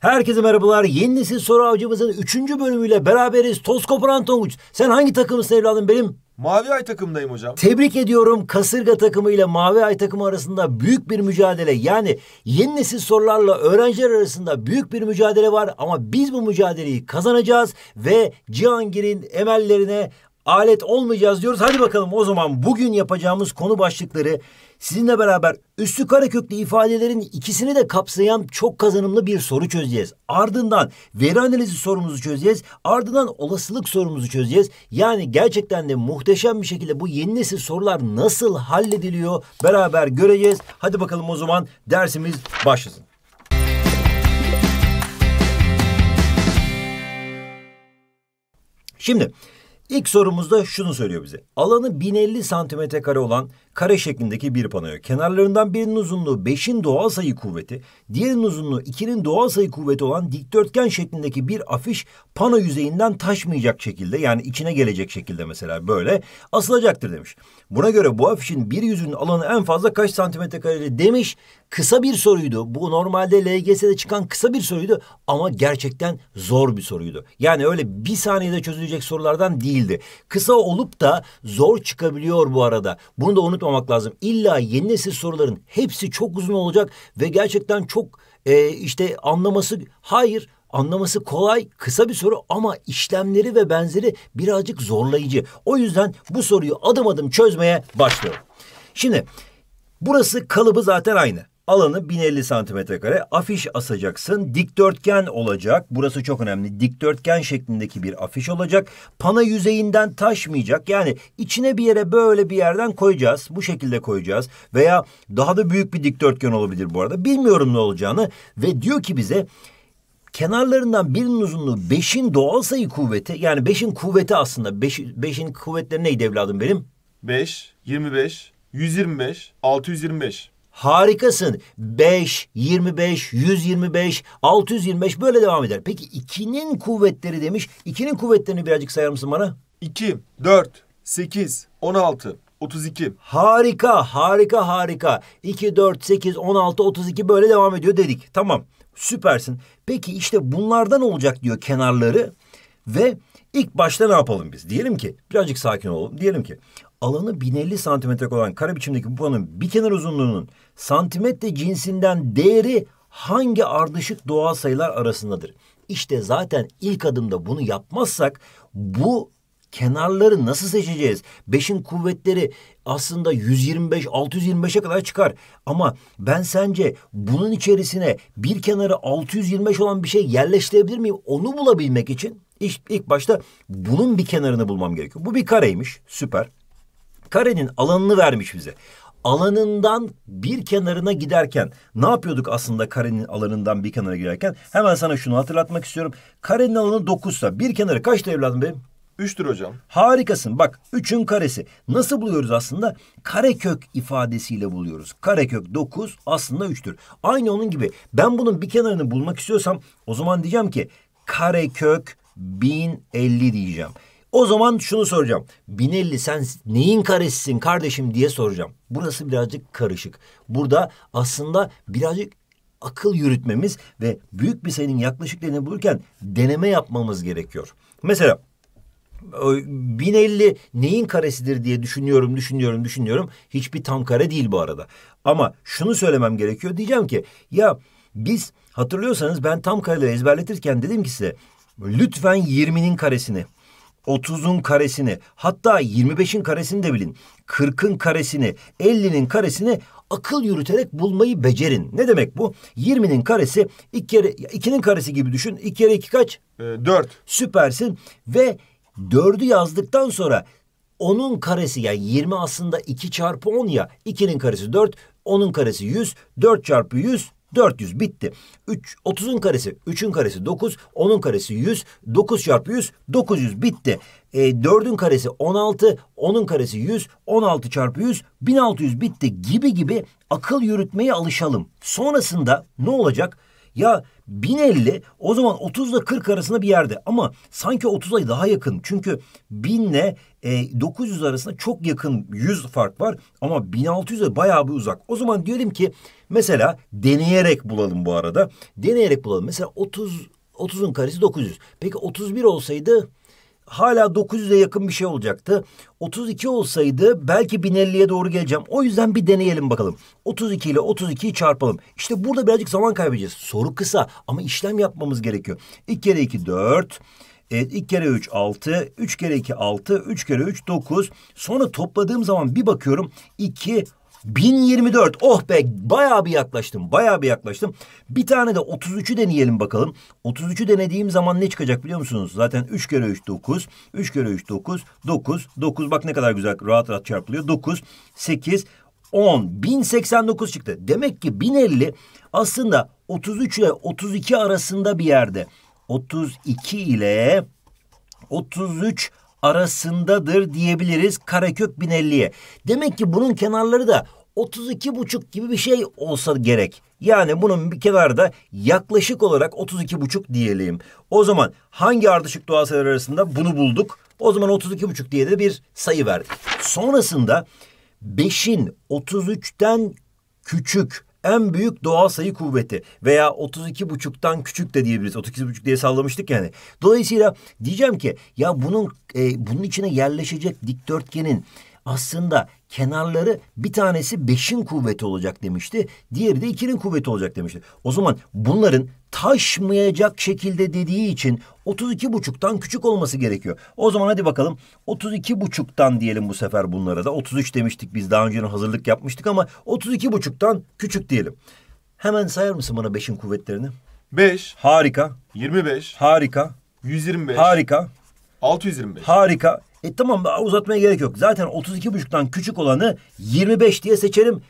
Herkese merhabalar. Yeni nesil soru avcımızın 3. bölümüyle beraberiz. Tosko Prantonguç. Sen hangi takımısın evladım benim? Mavi Ay takımdayım hocam. Tebrik ediyorum. Kasırga takımı ile Mavi Ay takımı arasında büyük bir mücadele. Yani yeni nesil sorularla öğrenciler arasında büyük bir mücadele var. Ama biz bu mücadeleyi kazanacağız ve Cihangir'in emellerine alet olmayacağız diyoruz. Hadi bakalım o zaman bugün yapacağımız konu başlıkları Sizinle beraber üstü kara köklü ifadelerin ikisini de kapsayan çok kazanımlı bir soru çözeceğiz. Ardından veri analizi sorumuzu çözeceğiz. Ardından olasılık sorumuzu çözeceğiz. Yani gerçekten de muhteşem bir şekilde bu yeni nesil sorular nasıl hallediliyor beraber göreceğiz. Hadi bakalım o zaman dersimiz başlasın. Şimdi ilk sorumuzda şunu söylüyor bize. Alanı 1050 santimetre kare olan kare şeklindeki bir panoya. Kenarlarından birinin uzunluğu 5'in doğal sayı kuvveti, diğerinin uzunluğu 2'nin doğal sayı kuvveti olan dikdörtgen şeklindeki bir afiş pano yüzeyinden taşmayacak şekilde yani içine gelecek şekilde mesela böyle asılacaktır demiş. Buna göre bu afişin bir yüzünün alanı en fazla kaç santimetre kareli demiş. Kısa bir soruydu. Bu normalde LGS'de çıkan kısa bir soruydu ama gerçekten zor bir soruydu. Yani öyle bir saniyede çözülecek sorulardan değildi. Kısa olup da zor çıkabiliyor bu arada. Bunu da unutma yapmamak lazım. İlla yeni nesil soruların hepsi çok uzun olacak ve gerçekten çok e, işte anlaması hayır anlaması kolay, kısa bir soru ama işlemleri ve benzeri birazcık zorlayıcı. O yüzden bu soruyu adım adım çözmeye başlıyorum. Şimdi burası kalıbı zaten aynı. Alanı 1050 santimetre kare. Afiş asacaksın. Dikdörtgen olacak. Burası çok önemli. Dikdörtgen şeklindeki bir afiş olacak. Pana yüzeyinden taşmayacak. Yani içine bir yere böyle bir yerden koyacağız. Bu şekilde koyacağız. Veya daha da büyük bir dikdörtgen olabilir bu arada. Bilmiyorum ne olacağını. Ve diyor ki bize kenarlarından birinin uzunluğu beşin doğal sayı kuvveti. Yani beşin kuvveti aslında. Beş, beşin kuvvetleri neydi evladım benim? 5, 25, 125, 625. Harikasın. 5, 25, 125, 625 böyle devam eder. Peki 2'nin kuvvetleri demiş. 2'nin kuvvetlerini birazcık sayar mısın bana? 2, 4, 8, 16, 32. Harika, harika, harika. 2, 4, 8, 16, 32 böyle devam ediyor dedik. Tamam, süpersin. Peki işte bunlardan olacak diyor kenarları. Ve ilk başta ne yapalım biz? Diyelim ki, birazcık sakin olalım. Diyelim ki alanı 1050 santimetre olan kare biçimdeki bu panonun bir kenar uzunluğunun santimetre cinsinden değeri hangi ardışık doğal sayılar arasındadır? İşte zaten ilk adımda bunu yapmazsak bu kenarları nasıl seçeceğiz? Beşin kuvvetleri aslında 125, 625'e kadar çıkar. Ama ben sence bunun içerisine bir kenarı 625 olan bir şey yerleştirebilir miyim? Onu bulabilmek için ilk, ilk başta bunun bir kenarını bulmam gerekiyor. Bu bir kareymiş, süper. Karenin alanını vermiş bize alanından bir kenarına giderken ne yapıyorduk aslında karenin alanından bir kenara giderken? Hemen sana şunu hatırlatmak istiyorum. Karenin alanı dokuzsa bir kenarı kaçtı evladım benim? Üçtür hocam. Harikasın. Bak üçün karesi. Nasıl buluyoruz aslında? Karekök ifadesiyle buluyoruz. Karekök dokuz aslında üçtür. Aynı onun gibi. Ben bunun bir kenarını bulmak istiyorsam o zaman diyeceğim ki karekök 1050 diyeceğim. O zaman şunu soracağım. Binelli sen neyin karesisin kardeşim diye soracağım. Burası birazcık karışık. Burada aslında birazcık akıl yürütmemiz ve büyük bir sayının yaklaşık bulurken deneme yapmamız gerekiyor. Mesela 1050 neyin karesidir diye düşünüyorum, düşünüyorum, düşünüyorum. Hiçbir tam kare değil bu arada. Ama şunu söylemem gerekiyor. Diyeceğim ki ya biz hatırlıyorsanız ben tam kareleri ezberletirken dedim ki size lütfen 20'nin karesini 30'un karesini hatta 25'in karesini de bilin. 40'ın karesini, 50'nin karesini akıl yürüterek bulmayı becerin. Ne demek bu? 20'nin karesi 2 kere 2'nin karesi gibi düşün. 2 kere 2 kaç? 4. Ee, Süpersin ve 4'ü yazdıktan sonra onun karesi yani 20 aslında 2 çarpı 10 ya. 2'nin karesi 4, 10'un karesi 100, 4 çarpı 100 400 bitti. 3, 30'un karesi 3'ün karesi 9, 10'un karesi 100, 9 çarpı 100, 900 bitti. E, 4'ün karesi 16, 10'un karesi 100, 16 çarpı 100, 1600 bitti gibi gibi akıl yürütmeye alışalım. Sonrasında ne olacak? Ya 1050 o zaman 30 ile 40 arasında bir yerde ama sanki 30'a daha yakın. Çünkü 1000 ile e, 900 arasında çok yakın 100 fark var ama 1600'e bayağı bir uzak. O zaman diyelim ki mesela deneyerek bulalım bu arada. Deneyerek bulalım. Mesela 30 30'un karesi 900. Peki 31 olsaydı hala 900'e yakın bir şey olacaktı. 32 olsaydı belki 1050'ye doğru geleceğim. O yüzden bir deneyelim bakalım. 32 ile 32'yi çarpalım. İşte burada birazcık zaman kaybedeceğiz. Soru kısa ama işlem yapmamız gerekiyor. 2 kere 2 4. Evet, 2 kere 3 6, 3 kere 2 6, 3 kere 3 9. Sonra topladığım zaman bir bakıyorum 2 1024. Oh be bayağı bir yaklaştım. Bayağı bir yaklaştım. Bir tane de 33'ü deneyelim bakalım. 33'ü denediğim zaman ne çıkacak biliyor musunuz? Zaten 3 kere 3 9. 3 kere 3 9. 9. 9 bak ne kadar güzel rahat rahat çarpılıyor. 9. 8. 10. 1089 çıktı. Demek ki 1050 aslında 33 ile 32 arasında bir yerde. 32 ile 33 arasındadır diyebiliriz Karekök 1050'ye. Demek ki bunun kenarları da 32 buçuk gibi bir şey olsa gerek. Yani bunun bir kenarda yaklaşık olarak 32 buçuk diyelim. O zaman hangi ardışık doğal sayılar arasında bunu bulduk? O zaman 32 buçuk diye de bir sayı verdik. Sonrasında 5'in 33'ten küçük en büyük doğal sayı kuvveti veya 32,5'tan küçük de diyebiliriz. 32,5 diye sallamıştık yani. Dolayısıyla diyeceğim ki ya bunun e, bunun içine yerleşecek dikdörtgenin aslında kenarları bir tanesi beşin kuvveti olacak demişti. Diğeri de ikinin kuvveti olacak demişti. O zaman bunların taşmayacak şekilde dediği için 32.5'tan küçük olması gerekiyor. O zaman hadi bakalım 32.5'tan diyelim bu sefer bunlara da. 33 demiştik biz daha önce hazırlık yapmıştık ama 32.5'tan küçük diyelim. Hemen sayar mısın bana beşin kuvvetlerini? 5. Harika. 25. Harika. 125. Harika. 625. Harika. E tamam uzatmaya gerek yok. Zaten 32,5'tan küçük olanı 25 diye seçelim.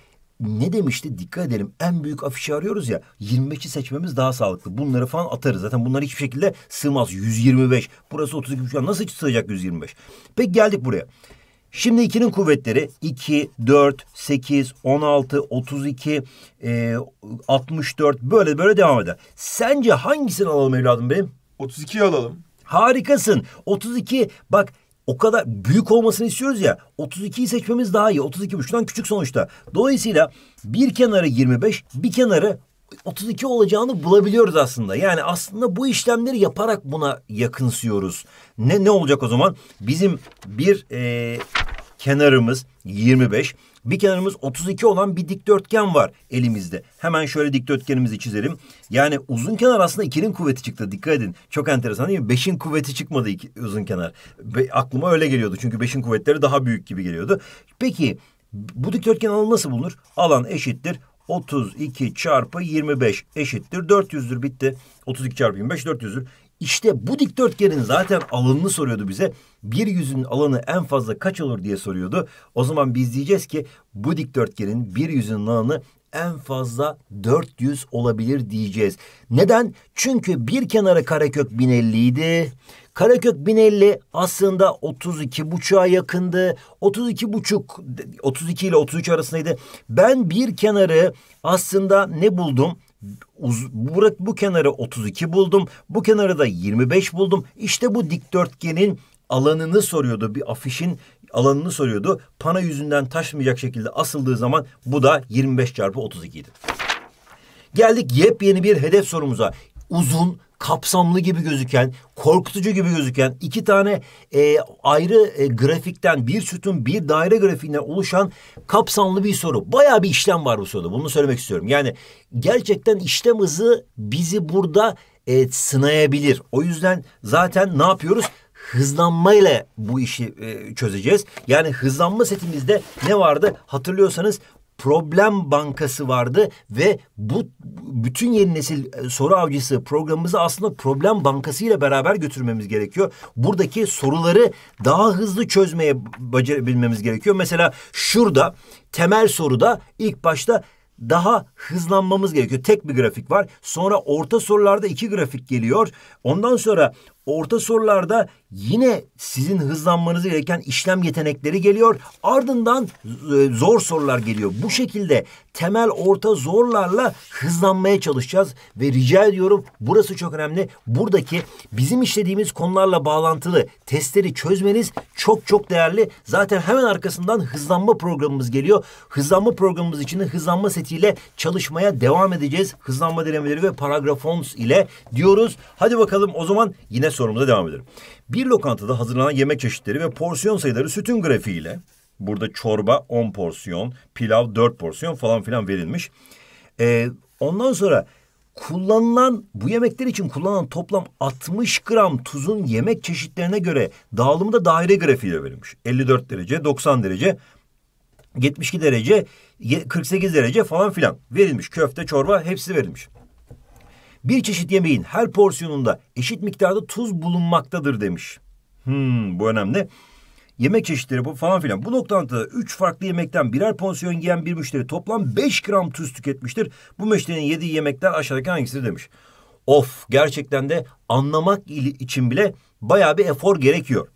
Ne demişti? Dikkat edelim. En büyük afişi arıyoruz ya. 25'i seçmemiz daha sağlıklı. Bunları falan atarız. Zaten bunlar hiçbir şekilde sığmaz. 125. Burası 32,5'tan nasıl sığacak 125? Peki geldik buraya. Şimdi 2'nin kuvvetleri 2, 4, 8, 16, 32, e, 64 böyle böyle devam eder. Sence hangisini alalım evladım benim? 32'yi alalım. Harikasın. 32 bak o kadar büyük olmasını istiyoruz ya. 32'yi seçmemiz daha iyi. 32 buçuktan küçük sonuçta. Dolayısıyla bir kenarı 25, bir kenarı 32 olacağını bulabiliyoruz aslında. Yani aslında bu işlemleri yaparak buna yakınsıyoruz. Ne ne olacak o zaman? Bizim bir e, kenarımız 25, bir kenarımız 32 olan bir dikdörtgen var elimizde. Hemen şöyle dikdörtgenimizi çizelim. Yani uzun kenar aslında 2'nin kuvveti çıktı. Dikkat edin. Çok enteresan değil mi? 5'in kuvveti çıkmadı iki, uzun kenar. Be, aklıma öyle geliyordu. Çünkü 5'in kuvvetleri daha büyük gibi geliyordu. Peki bu dikdörtgen alanı nasıl bulunur? Alan eşittir 32 çarpı 25 eşittir 400'dür bitti. 32 çarpı 25 400'dür. İşte bu dikdörtgenin zaten alanını soruyordu bize. Bir yüzün alanı en fazla kaç olur diye soruyordu. O zaman biz diyeceğiz ki bu dikdörtgenin bir yüzün alanı en fazla 400 olabilir diyeceğiz. Neden? Çünkü bir kenarı karekök 1050 idi. Karekök 1050 aslında 32 buçuğa yakındı. 32 buçuk 32 ile 33 arasındaydı. Ben bir kenarı aslında ne buldum? Uz, bu, bu kenarı 32 buldum. Bu kenarı da 25 buldum. İşte bu dikdörtgenin alanını soruyordu. Bir afişin alanını soruyordu. Pana yüzünden taşmayacak şekilde asıldığı zaman bu da 25 çarpı 32 idi. Geldik yepyeni bir hedef sorumuza. Uzun kapsamlı gibi gözüken, korkutucu gibi gözüken iki tane e, ayrı e, grafikten bir sütun bir daire grafiğinden oluşan kapsamlı bir soru. Bayağı bir işlem var bu soruda. Bunu söylemek istiyorum. Yani gerçekten işlem hızı bizi burada e, sınayabilir. O yüzden zaten ne yapıyoruz? hızlanmayla bu işi e, çözeceğiz. Yani hızlanma setimizde ne vardı? Hatırlıyorsanız problem bankası vardı ve bu bütün yeni nesil e, soru avcısı programımızı aslında problem bankası ile beraber götürmemiz gerekiyor. Buradaki soruları daha hızlı çözmeye becerebilmemiz gerekiyor. Mesela şurada temel soruda ilk başta daha hızlanmamız gerekiyor. Tek bir grafik var. Sonra orta sorularda iki grafik geliyor. Ondan sonra Orta sorularda yine sizin hızlanmanız gereken işlem yetenekleri geliyor. Ardından e, zor sorular geliyor. Bu şekilde temel orta zorlarla hızlanmaya çalışacağız ve rica ediyorum burası çok önemli. Buradaki bizim işlediğimiz konularla bağlantılı testleri çözmeniz çok çok değerli. Zaten hemen arkasından hızlanma programımız geliyor. Hızlanma programımız için de hızlanma setiyle çalışmaya devam edeceğiz. Hızlanma denemeleri ve paragrafons ile diyoruz. Hadi bakalım o zaman yine sorumuza devam edelim. Bir lokantada hazırlanan yemek çeşitleri ve porsiyon sayıları sütun grafiğiyle burada çorba 10 porsiyon, pilav 4 porsiyon falan filan verilmiş. Ee, ondan sonra kullanılan bu yemekler için kullanılan toplam 60 gram tuzun yemek çeşitlerine göre dağılımı da daire grafiğiyle verilmiş. 54 derece, 90 derece, 72 derece, 48 derece falan filan verilmiş. Köfte, çorba hepsi verilmiş. Bir çeşit yemeğin her porsiyonunda eşit miktarda tuz bulunmaktadır demiş. Hmm, bu önemli. Yemek çeşitleri bu falan filan. Bu noktada üç farklı yemekten birer porsiyon yiyen bir müşteri toplam beş gram tuz tüketmiştir. Bu müşterinin yediği yemekler aşağıdaki hangisidir demiş. Of gerçekten de anlamak için bile bayağı bir efor gerekiyor.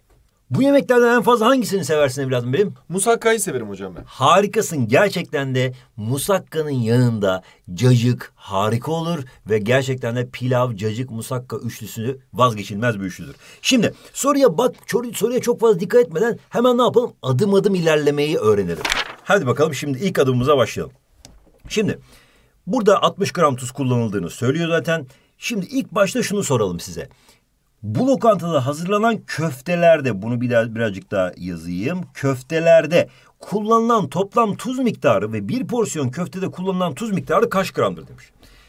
Bu yemeklerden en fazla hangisini seversin evladım benim? Musakkayı severim hocam ben. Harikasın. Gerçekten de musakkanın yanında cacık harika olur ve gerçekten de pilav, cacık, musakka üçlüsünü vazgeçilmez bir üçlüdür. Şimdi soruya bak, soruya çok fazla dikkat etmeden hemen ne yapalım? Adım adım ilerlemeyi öğrenelim. Hadi bakalım şimdi ilk adımımıza başlayalım. Şimdi burada 60 gram tuz kullanıldığını söylüyor zaten. Şimdi ilk başta şunu soralım size. Bu lokantada hazırlanan köftelerde bunu biraz birazcık daha yazayım. Köftelerde kullanılan toplam tuz miktarı ve bir porsiyon köftede kullanılan tuz miktarı kaç gramdır demiş.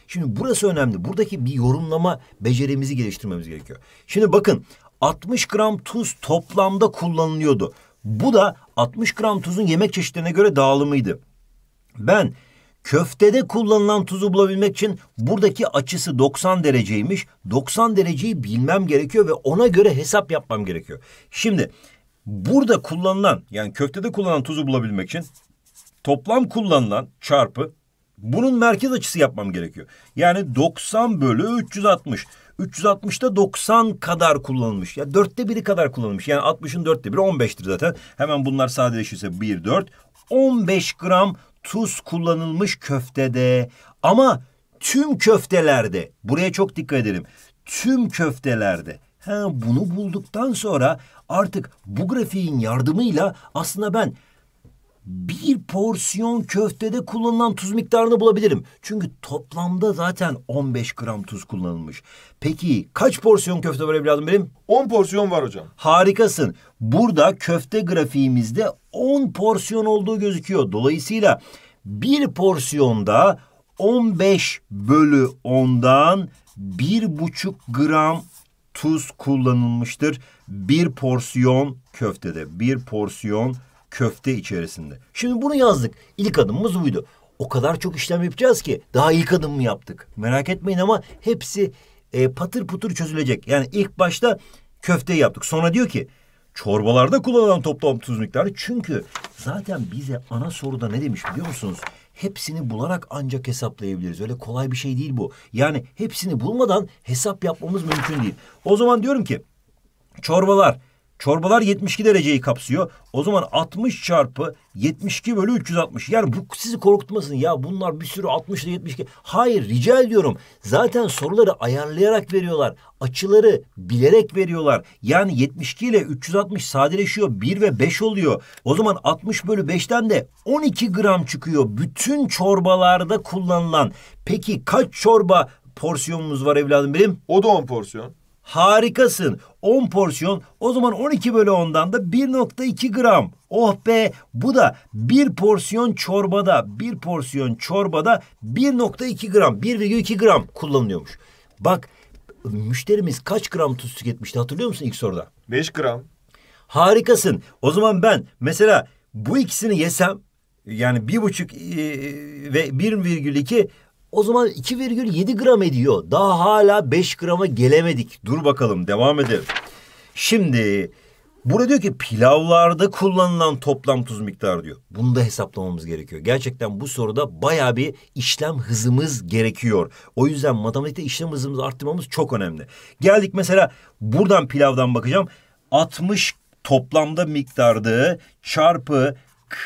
Şimdi burası önemli. Buradaki bir yorumlama becerimizi geliştirmemiz gerekiyor. Şimdi bakın 60 gram tuz toplamda kullanılıyordu. Bu da 60 gram tuzun yemek çeşitlerine göre dağılımıydı. Ben Köftede kullanılan tuzu bulabilmek için buradaki açısı 90 dereceymiş. 90 dereceyi bilmem gerekiyor ve ona göre hesap yapmam gerekiyor. Şimdi burada kullanılan yani köftede kullanılan tuzu bulabilmek için toplam kullanılan çarpı bunun merkez açısı yapmam gerekiyor. Yani 90 bölü 360. 360'da 90 kadar kullanılmış. Ya yani dörtte biri kadar kullanılmış. Yani 60'ın dörtte biri 15'tir zaten. Hemen bunlar sadeleşirse 1, 4. 15 gram tuz kullanılmış köftede ama tüm köftelerde buraya çok dikkat edelim. Tüm köftelerde ha bunu bulduktan sonra artık bu grafiğin yardımıyla aslında ben bir porsiyon köftede kullanılan tuz miktarını bulabilirim. Çünkü toplamda zaten 15 gram tuz kullanılmış. Peki kaç porsiyon köfte var evladım benim? 10 porsiyon var hocam. Harikasın. Burada köfte grafiğimizde 10 porsiyon olduğu gözüküyor. Dolayısıyla bir porsiyonda 15 bölü 10'dan 1,5 gram tuz kullanılmıştır. Bir porsiyon köftede, bir porsiyon köfte içerisinde. Şimdi bunu yazdık. İlk adımımız buydu. O kadar çok işlem yapacağız ki daha ilk adımı yaptık. Merak etmeyin ama hepsi e, patır putur çözülecek. Yani ilk başta köfteyi yaptık. Sonra diyor ki çorbalarda kullanılan toplam tuz miktarı. Çünkü zaten bize ana soruda ne demiş biliyor musunuz? Hepsini bularak ancak hesaplayabiliriz. Öyle kolay bir şey değil bu. Yani hepsini bulmadan hesap yapmamız mümkün değil. O zaman diyorum ki çorbalar Çorbalar 72 dereceyi kapsıyor. O zaman 60 çarpı 72 bölü 360. Yani bu sizi korkutmasın ya bunlar bir sürü 60 ile 72. Hayır rica ediyorum. Zaten soruları ayarlayarak veriyorlar. Açıları bilerek veriyorlar. Yani 72 ile 360 sadeleşiyor. 1 ve 5 oluyor. O zaman 60 bölü 5'ten de 12 gram çıkıyor. Bütün çorbalarda kullanılan. Peki kaç çorba porsiyonumuz var evladım benim? O da 10 porsiyon. Harikasın. 10 porsiyon o zaman 12 bölü 10'dan da 1.2 gram. Oh be bu da bir porsiyon çorbada bir porsiyon çorbada 1.2 gram 1.2 gram kullanılıyormuş. Bak müşterimiz kaç gram tuz tüketmişti hatırlıyor musun ilk soruda? 5 gram. Harikasın. O zaman ben mesela bu ikisini yesem yani bir buçuk e, ve bir virgül iki o zaman 2,7 gram ediyor. Daha hala 5 grama gelemedik. Dur bakalım devam edelim. Şimdi burada diyor ki pilavlarda kullanılan toplam tuz miktarı diyor. Bunu da hesaplamamız gerekiyor. Gerçekten bu soruda baya bir işlem hızımız gerekiyor. O yüzden matematikte işlem hızımızı arttırmamız çok önemli. Geldik mesela buradan pilavdan bakacağım. 60 toplamda miktardı çarpı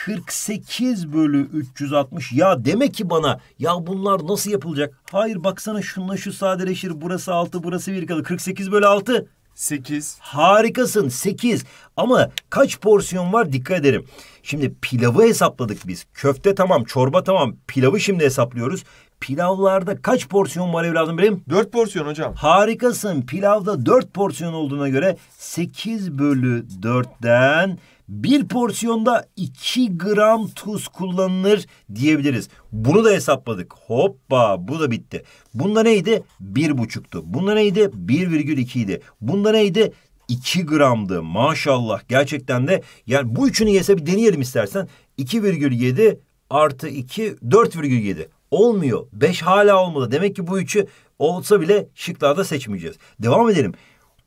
48 bölü 360 ya demek ki bana ya bunlar nasıl yapılacak? Hayır baksana şunla şu sadeleşir burası 6 burası 1 kalır 48 bölü 6 8. Harikasın 8 ama kaç porsiyon var dikkat ederim Şimdi pilavı hesapladık biz köfte tamam çorba tamam pilavı şimdi hesaplıyoruz. Pilavlarda kaç porsiyon var evladım benim? Dört porsiyon hocam. Harikasın. Pilavda dört porsiyon olduğuna göre sekiz bölü dörtten bir porsiyonda iki gram tuz kullanılır diyebiliriz. Bunu da hesapladık. Hoppa bu da bitti. Bunda neydi? Bir buçuktu. Bunda neydi? Bir virgül ikiydi. Bunda neydi? 2 gramdı maşallah gerçekten de yani bu üçünü yese bir deneyelim istersen 2,7 artı 2 4,7 Olmuyor. 5 hala olmadı. Demek ki bu üçü olsa bile şıklarda seçmeyeceğiz. Devam edelim.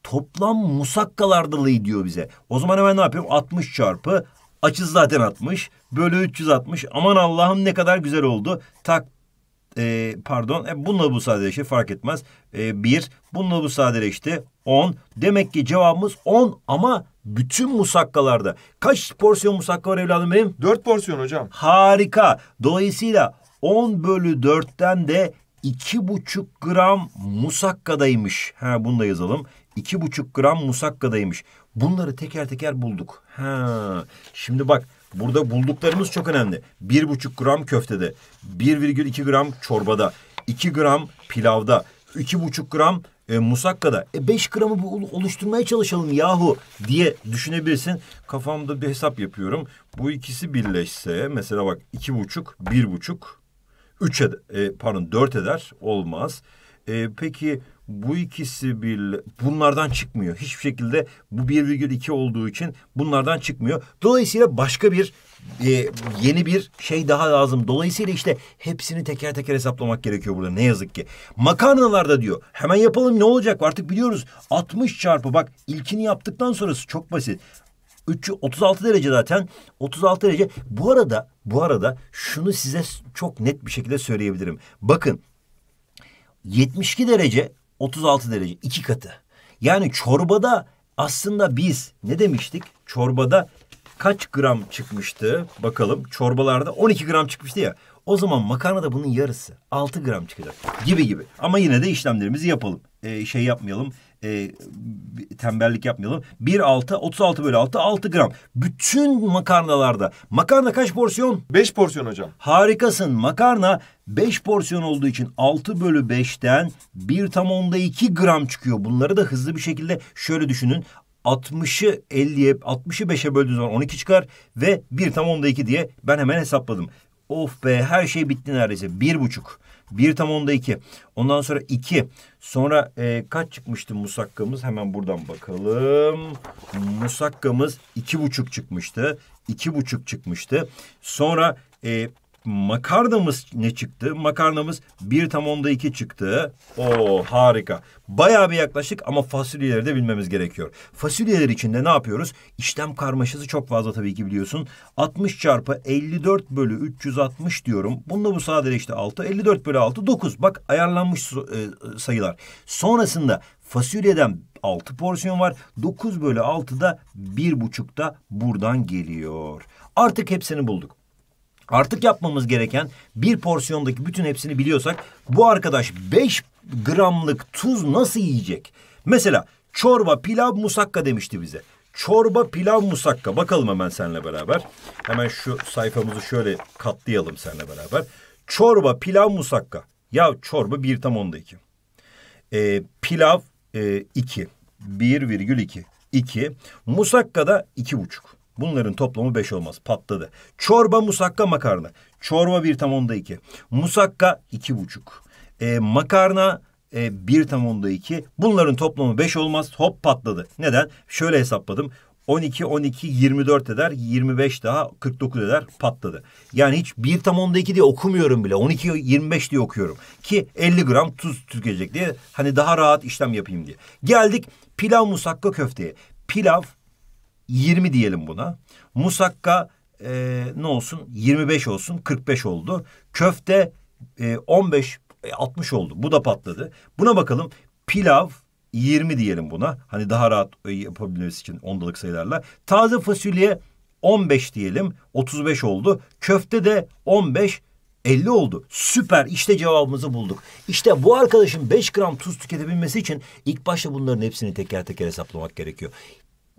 Toplam musakkalardılığı diyor bize. O zaman hemen ne yapıyorum? 60 çarpı açız zaten 60 bölü 360. Aman Allah'ım ne kadar güzel oldu. Tak e, pardon e, bununla bu sadeleşti fark etmez. E, 1 bununla bu sadeleşti 10. Demek ki cevabımız 10 ama bütün musakkalarda. Kaç porsiyon musakka var evladım benim? Dört porsiyon hocam. Harika. Dolayısıyla 10 bölü 4'ten de 2,5 gram musakkadaymış. Ha bunu da yazalım. 2,5 gram musakkadaymış. Bunları teker teker bulduk. Ha. Şimdi bak burada bulduklarımız çok önemli. 1,5 gram köftede, 1,2 gram çorbada, 2 gram pilavda, 2,5 gram e, musakkada. E 5 gramı bu oluşturmaya çalışalım yahu diye düşünebilirsin. Kafamda bir hesap yapıyorum. Bu ikisi birleşse mesela bak 2,5, 1,5 3 ed e, pardon 4 eder olmaz. E, peki bu ikisi bir bunlardan çıkmıyor. Hiçbir şekilde bu 1,2 olduğu için bunlardan çıkmıyor. Dolayısıyla başka bir e, yeni bir şey daha lazım. Dolayısıyla işte hepsini teker teker hesaplamak gerekiyor burada ne yazık ki. Makarnalarda diyor hemen yapalım ne olacak artık biliyoruz. 60 çarpı bak ilkini yaptıktan sonrası çok basit. 3, 36 derece zaten. 36 derece. Bu arada bu arada şunu size çok net bir şekilde söyleyebilirim. Bakın 72 derece 36 derece iki katı. Yani çorbada aslında biz ne demiştik? Çorbada kaç gram çıkmıştı? Bakalım çorbalarda 12 gram çıkmıştı ya. O zaman makarna da bunun yarısı 6 gram çıkacak gibi gibi. Ama yine de işlemlerimizi yapalım. Ee, şey yapmayalım e, tembellik yapmayalım. 1 6 36 bölü 6 6 gram. Bütün makarnalarda. Makarna kaç porsiyon? 5 porsiyon hocam. Harikasın. Makarna 5 porsiyon olduğu için 6 bölü 5'ten 1 tam onda 2 gram çıkıyor. Bunları da hızlı bir şekilde şöyle düşünün. 60'ı 50'ye 60'ı 5'e böldüğünüz zaman 12 çıkar ve 1 tam onda 2 diye ben hemen hesapladım. Of be her şey bitti neredeyse. Bir buçuk. 1 tam onda 2. Ondan sonra 2. Sonra e, kaç çıkmıştı musakkamız? Hemen buradan bakalım. Musakkamız 2,5 çıkmıştı. 2,5 çıkmıştı. Sonra e, makarnamız ne çıktı? Makarnamız bir tam onda iki çıktı. Oo harika. Bayağı bir yaklaşık ama fasulyeleri de bilmemiz gerekiyor. Fasulyeler içinde ne yapıyoruz? İşlem karmaşası çok fazla tabii ki biliyorsun. 60 çarpı 54 bölü 360 diyorum. Bunda bu sadeleşti 6. 54 bölü 6 9. Bak ayarlanmış e, sayılar. Sonrasında fasulyeden 6 porsiyon var. 9 bölü 6 da 1,5 da buradan geliyor. Artık hepsini bulduk. Artık yapmamız gereken bir porsiyondaki bütün hepsini biliyorsak bu arkadaş 5 gramlık tuz nasıl yiyecek? Mesela çorba, pilav, musakka demişti bize. Çorba, pilav, musakka. Bakalım hemen seninle beraber. Hemen şu sayfamızı şöyle katlayalım seninle beraber. Çorba, pilav, musakka. Ya çorba bir tam onda iki. Ee, pilav e, iki. Bir virgül iki. İki. Musakka da iki buçuk. Bunların toplamı beş olmaz. Patladı. Çorba, musakka, makarna. Çorba bir tam onda iki. Musakka iki buçuk. E, makarna e, bir tam onda iki. Bunların toplamı beş olmaz. Hop patladı. Neden? Şöyle hesapladım. 12, 12, 24 eder. 25 daha 49 eder. Patladı. Yani hiç bir tam onda iki diye okumuyorum bile. 12, 25 diye okuyorum. Ki 50 gram tuz tüketecek diye. Hani daha rahat işlem yapayım diye. Geldik pilav musakka köfteye. Pilav 20 diyelim buna. Musakka e, ne olsun? 25 olsun. 45 oldu. Köfte e, 15 e, 60 oldu. Bu da patladı. Buna bakalım. Pilav 20 diyelim buna. Hani daha rahat e, yapabilmesi için ondalık sayılarla. Taze fasulye 15 diyelim. 35 oldu. Köfte de 15 50 oldu. Süper işte cevabımızı bulduk. İşte bu arkadaşın 5 gram tuz tüketebilmesi için ilk başta bunların hepsini teker teker hesaplamak gerekiyor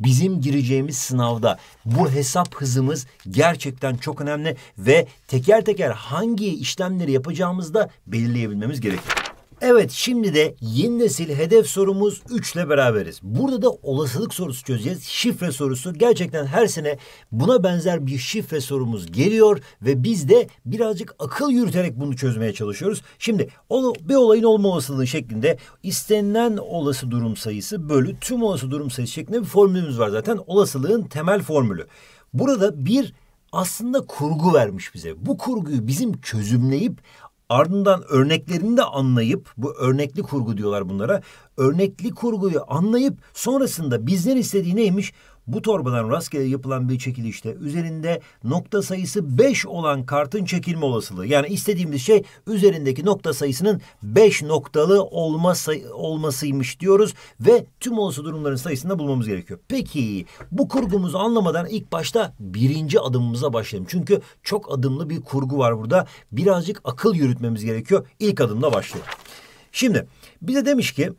bizim gireceğimiz sınavda bu hesap hızımız gerçekten çok önemli ve teker teker hangi işlemleri yapacağımızı da belirleyebilmemiz gerekiyor. Evet şimdi de yeni nesil hedef sorumuz 3 ile beraberiz. Burada da olasılık sorusu çözeceğiz. Şifre sorusu gerçekten her sene buna benzer bir şifre sorumuz geliyor ve biz de birazcık akıl yürüterek bunu çözmeye çalışıyoruz. Şimdi bir olayın olma olasılığı şeklinde istenilen olası durum sayısı bölü tüm olası durum sayısı şeklinde bir formülümüz var zaten. Olasılığın temel formülü. Burada bir aslında kurgu vermiş bize. Bu kurguyu bizim çözümleyip Ardından örneklerini de anlayıp bu örnekli kurgu diyorlar bunlara. Örnekli kurguyu anlayıp sonrasında bizden istediği neymiş? Bu torbadan rastgele yapılan bir çekilişte üzerinde nokta sayısı 5 olan kartın çekilme olasılığı. Yani istediğimiz şey üzerindeki nokta sayısının 5 noktalı olma olmasıymış diyoruz ve tüm olası durumların sayısını da bulmamız gerekiyor. Peki bu kurgumuzu anlamadan ilk başta birinci adımımıza başlayalım. Çünkü çok adımlı bir kurgu var burada. Birazcık akıl yürütmemiz gerekiyor. İlk adımla başlayalım. Şimdi bize demiş ki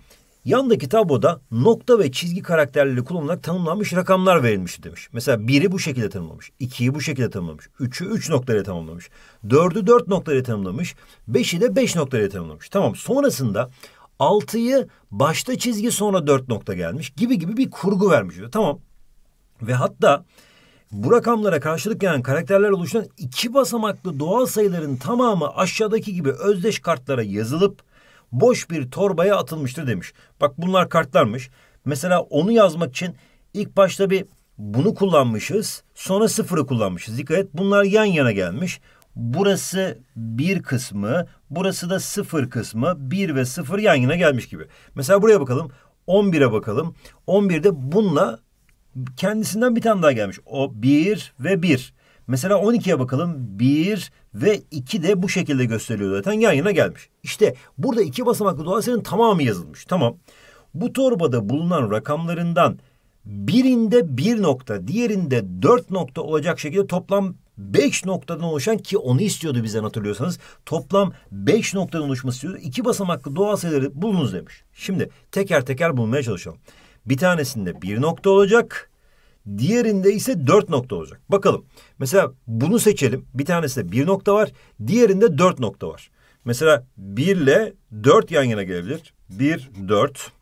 Yandaki tabloda nokta ve çizgi karakterleri kullanılarak tanımlanmış rakamlar verilmişti demiş. Mesela biri bu şekilde tanımlamış, ikiyi bu şekilde tanımlamış, üçü üç noktayla tanımlamış, dördü dört noktayla tanımlamış, beşi de beş noktayla tanımlamış. Tamam sonrasında altıyı başta çizgi sonra dört nokta gelmiş gibi gibi bir kurgu vermiş. Tamam ve hatta bu rakamlara karşılık gelen karakterler oluşan iki basamaklı doğal sayıların tamamı aşağıdaki gibi özdeş kartlara yazılıp boş bir torbaya atılmıştır demiş. Bak bunlar kartlarmış. Mesela onu yazmak için ilk başta bir bunu kullanmışız. Sonra sıfırı kullanmışız. Dikkat et bunlar yan yana gelmiş. Burası bir kısmı, burası da sıfır kısmı. Bir ve sıfır yan yana gelmiş gibi. Mesela buraya bakalım. 11'e bakalım. 11'de bununla kendisinden bir tane daha gelmiş. O bir ve bir. Mesela 12'ye bakalım. 1 ve 2 de bu şekilde gösteriliyor zaten yan yana gelmiş. İşte burada iki basamaklı doğal sayının tamamı yazılmış. Tamam. Bu torbada bulunan rakamlarından birinde bir nokta, diğerinde dört nokta olacak şekilde toplam beş noktadan oluşan ki onu istiyordu bizden hatırlıyorsanız. Toplam beş noktadan oluşması istiyordu. İki basamaklı doğal sayıları bulunuz demiş. Şimdi teker teker bulmaya çalışalım. Bir tanesinde bir nokta olacak, Diğerinde ise dört nokta olacak. Bakalım. Mesela bunu seçelim. Bir tanesinde bir nokta var. Diğerinde dört nokta var. Mesela bir ile dört yan yana gelebilir. Bir dört.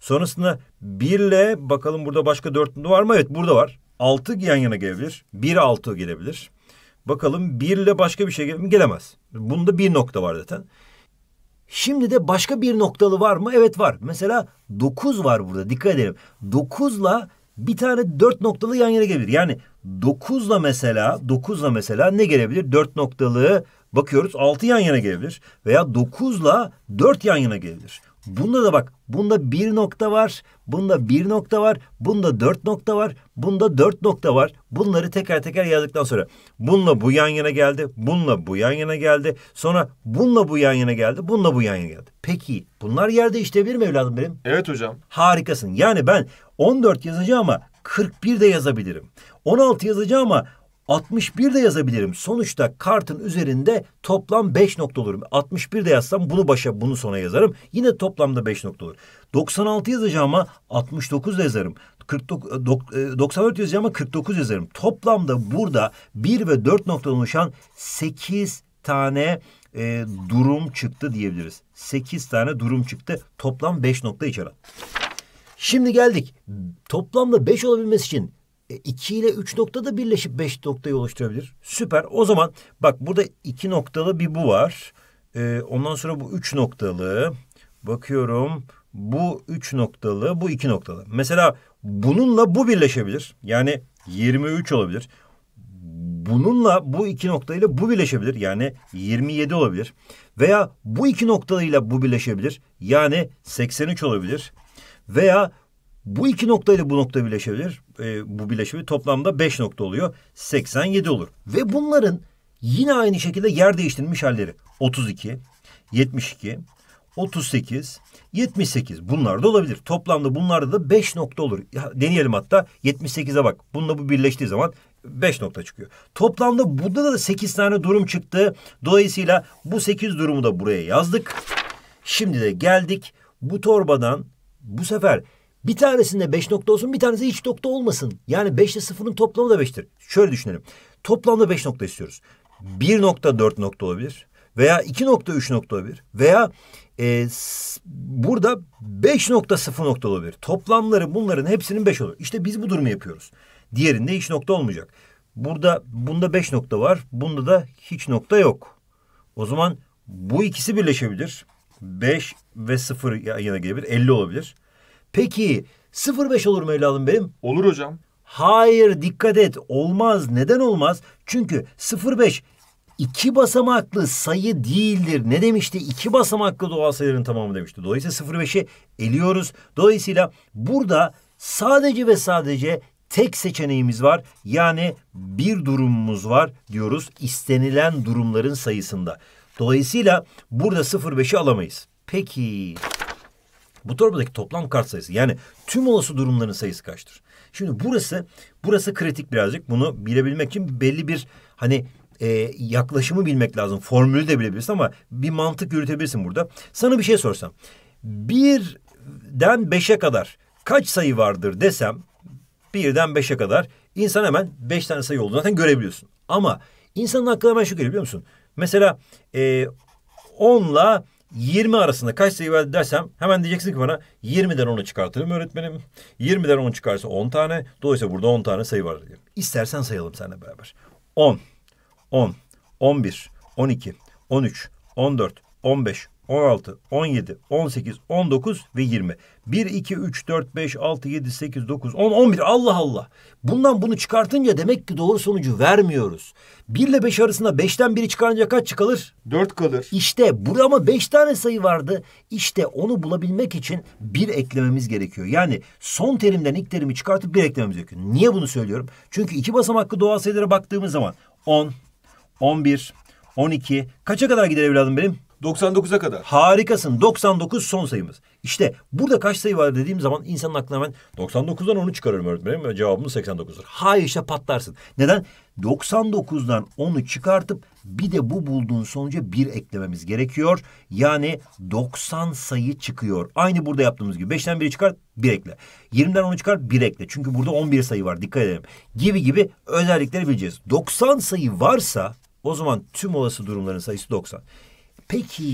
Sonrasında bir ile bakalım burada başka dört var mı? Evet burada var. Altı yan yana gelebilir. Bir altı gelebilir. Bakalım bir ile başka bir şey mi? gelemez. Bunda bir nokta var zaten. Şimdi de başka bir noktalı var mı? Evet var. Mesela dokuz var burada. Dikkat edelim. dokuzla bir tane dört noktalı yan yana gelebilir. Yani dokuzla mesela dokuzla mesela ne gelebilir? Dört noktalı bakıyoruz altı yan yana gelebilir veya dokuzla dört yan yana gelebilir. Bunda da bak bunda bir nokta var, bunda bir nokta var, bunda dört nokta var, bunda dört nokta var. Bunları teker teker yazdıktan sonra bununla bu yan yana geldi, bununla bu yan yana geldi. Sonra bununla bu yan yana geldi, bununla bu yan yana geldi. Peki bunlar yer değiştirebilir mi evladım benim? Evet hocam. Harikasın. Yani ben 14 yazacağım ama 41 de yazabilirim. 16 yazacağım ama 61 de yazabilirim. Sonuçta kartın üzerinde toplam 5 nokta olur. 61 de yazsam bunu başa bunu sona yazarım. Yine toplamda 5 nokta olur. 96 yazacağıma 69 yazarım. 49, 94 e, e, yazacağıma 49 yazarım. Toplamda burada 1 ve 4 nokta oluşan 8 tane e, durum çıktı diyebiliriz. 8 tane durum çıktı. Toplam 5 nokta içeren. Şimdi geldik. Toplamda 5 olabilmesi için e, 2 ile 3 da birleşip 5 noktayı oluşturabilir. Süper. O zaman bak burada 2 noktalı bir bu var. E, ondan sonra bu 3 noktalı. Bakıyorum bu 3 noktalı, bu 2 noktalı. Mesela bununla bu birleşebilir. Yani 23 olabilir. Bununla bu iki noktayla bu birleşebilir. Yani 27 olabilir. Veya bu iki noktalıyla bu birleşebilir. Yani 83 olabilir. Veya bu iki noktayla bu nokta birleşebilir. E, bu birleşimi toplamda beş nokta oluyor. 87 olur. Ve bunların yine aynı şekilde yer değiştirilmiş halleri. 32, 72, 38, 78 bunlar da olabilir. Toplamda bunlarda da 5 nokta olur. Ya, deneyelim hatta 78'e bak. Bununla bu birleştiği zaman 5 nokta çıkıyor. Toplamda burada da 8 tane durum çıktı. Dolayısıyla bu 8 durumu da buraya yazdık. Şimdi de geldik bu torbadan bu sefer bir tanesinde beş nokta olsun bir tanesi hiç nokta olmasın. Yani 5 ile 0'ın toplamı da beştir. Şöyle düşünelim. Toplamda beş nokta istiyoruz. Bir nokta dört nokta olabilir. Veya iki nokta üç nokta olabilir. Veya e, burada beş nokta sıfır nokta olabilir. Toplamları bunların hepsinin beş olur. İşte biz bu durumu yapıyoruz. Diğerinde hiç nokta olmayacak. Burada bunda beş nokta var. Bunda da hiç nokta yok. O zaman bu ikisi birleşebilir. 5 ve 0 yana gelebilir. 50 olabilir. Peki 0.5 olur mu evladım benim? Olur hocam. Hayır dikkat et olmaz. Neden olmaz? Çünkü 0.5 iki basamaklı sayı değildir. Ne demişti? İki basamaklı doğal sayıların tamamı demişti. Dolayısıyla 0.5'i eliyoruz. Dolayısıyla burada sadece ve sadece tek seçeneğimiz var. Yani bir durumumuz var diyoruz istenilen durumların sayısında. Dolayısıyla burada 0.5'i alamayız. Peki bu torbadaki toplam kart sayısı yani tüm olası durumların sayısı kaçtır? Şimdi burası burası kritik birazcık. Bunu bilebilmek için belli bir hani e, yaklaşımı bilmek lazım. Formülü de bilebilirsin ama bir mantık yürütebilirsin burada. Sana bir şey sorsam. Birden beşe kadar kaç sayı vardır desem birden beşe kadar insan hemen beş tane sayı olduğunu zaten görebiliyorsun. Ama insanın aklına hemen şu geliyor biliyor musun? Mesela e, onla 20 arasında kaç sayı verdi dersem hemen diyeceksin ki bana 20'den 10'u çıkartırım öğretmenim. 20'den 10 çıkarsa 10 tane. Dolayısıyla burada 10 tane sayı var diyor. İstersen sayalım seninle beraber. 10, 10, 11, 12, 13, 14, 15, 16, 17, 18, 19 ve 20. 1, 2, 3, 4, 5, 6, 7, 8, 9, 10, 11. Allah Allah. Bundan bunu çıkartınca demek ki doğru sonucu vermiyoruz. 1 ile 5 arasında 5'ten 1'i çıkarınca kaç çıkılır? 4 kalır. İşte burada ama 5 tane sayı vardı. İşte onu bulabilmek için 1 eklememiz gerekiyor. Yani son terimden ilk terimi çıkartıp 1 eklememiz gerekiyor. Niye bunu söylüyorum? Çünkü iki basamaklı doğal sayılara baktığımız zaman 10, 11, 12 kaça kadar gider evladım benim? 99'a kadar. Harikasın. 99 son sayımız. İşte burada kaç sayı var dediğim zaman insanın aklına ben 99'dan onu çıkarırım öğretmenim ve cevabımız 89'dur. Hayır işte patlarsın. Neden? 99'dan 10'u çıkartıp bir de bu bulduğun sonuca bir eklememiz gerekiyor. Yani 90 sayı çıkıyor. Aynı burada yaptığımız gibi. 5'ten 1'i çıkar bir ekle. 20'den 10'u çıkar bir ekle. Çünkü burada 11 sayı var dikkat edelim. Gibi gibi özellikleri bileceğiz. 90 sayı varsa o zaman tüm olası durumların sayısı 90. Peki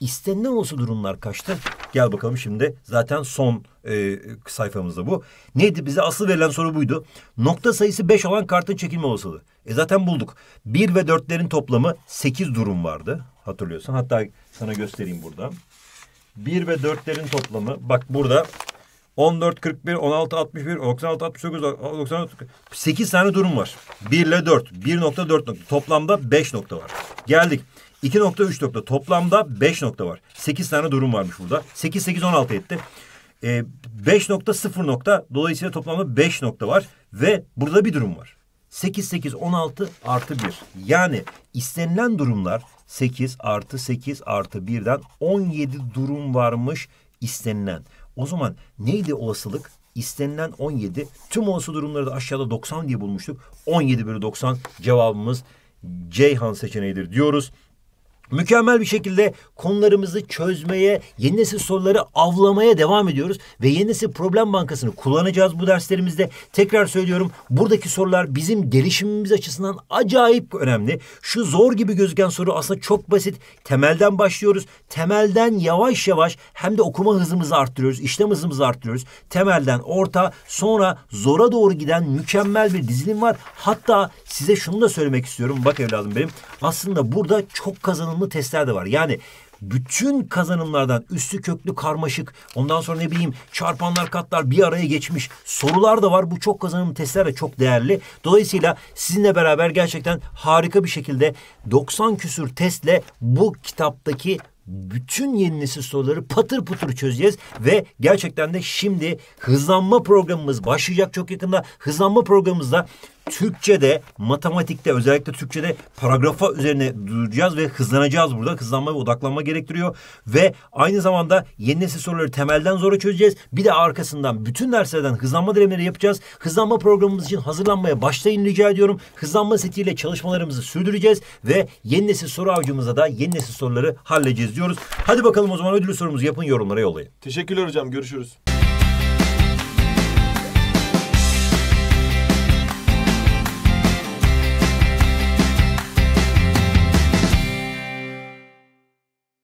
istenilen olası durumlar kaçtı? Gel bakalım şimdi zaten son e, sayfamızda bu. Neydi bize asıl verilen soru buydu. Nokta sayısı beş olan kartın çekilme olasılığı. E zaten bulduk. Bir ve dörtlerin toplamı sekiz durum vardı hatırlıyorsan. Hatta sana göstereyim buradan. Bir ve dörtlerin toplamı bak burada 14, 41, 16, 61, 96, 69, 90, 8 tane durum var. 1 ile 4, 1.4 nokta. Toplamda 5 nokta var. Geldik. 2 nokta 3 nokta toplamda 5 nokta var. 8 tane durum varmış burada. 8 8 16 etti. E, ee, 5 nokta 0 nokta dolayısıyla toplamda 5 nokta var ve burada bir durum var. 8 8 16 artı 1 yani istenilen durumlar 8 artı 8 artı 1'den 17 durum varmış istenilen. O zaman neydi olasılık? İstenilen 17. Tüm olası durumları da aşağıda 90 diye bulmuştuk. 17 bölü 90 cevabımız Ceyhan seçeneğidir diyoruz. Mükemmel bir şekilde konularımızı çözmeye, yeni nesil soruları avlamaya devam ediyoruz. Ve yeni nesil problem bankasını kullanacağız bu derslerimizde. Tekrar söylüyorum buradaki sorular bizim gelişimimiz açısından acayip önemli. Şu zor gibi gözüken soru aslında çok basit. Temelden başlıyoruz. Temelden yavaş yavaş hem de okuma hızımızı arttırıyoruz, işlem hızımızı arttırıyoruz. Temelden orta sonra zora doğru giden mükemmel bir dizilim var. Hatta size şunu da söylemek istiyorum. Bak evladım benim aslında burada çok kazanılmış anlamlı testler de var. Yani bütün kazanımlardan üstü köklü karmaşık ondan sonra ne bileyim çarpanlar katlar bir araya geçmiş sorular da var. Bu çok kazanım testler de çok değerli. Dolayısıyla sizinle beraber gerçekten harika bir şekilde 90 küsür testle bu kitaptaki bütün yeni nesil soruları patır putur çözeceğiz ve gerçekten de şimdi hızlanma programımız başlayacak çok yakında. Hızlanma programımızda Türkçe'de, matematikte özellikle Türkçe'de paragrafa üzerine duracağız ve hızlanacağız burada. Hızlanma ve odaklanma gerektiriyor. Ve aynı zamanda yeni nesil soruları temelden zora çözeceğiz. Bir de arkasından bütün derslerden hızlanma denemeleri yapacağız. Hızlanma programımız için hazırlanmaya başlayın rica ediyorum. Hızlanma setiyle çalışmalarımızı sürdüreceğiz ve yeni nesil soru avcımıza da yeni nesil soruları halledeceğiz diyoruz. Hadi bakalım o zaman ödül sorumuzu yapın yorumlara yollayın. Teşekkürler hocam görüşürüz.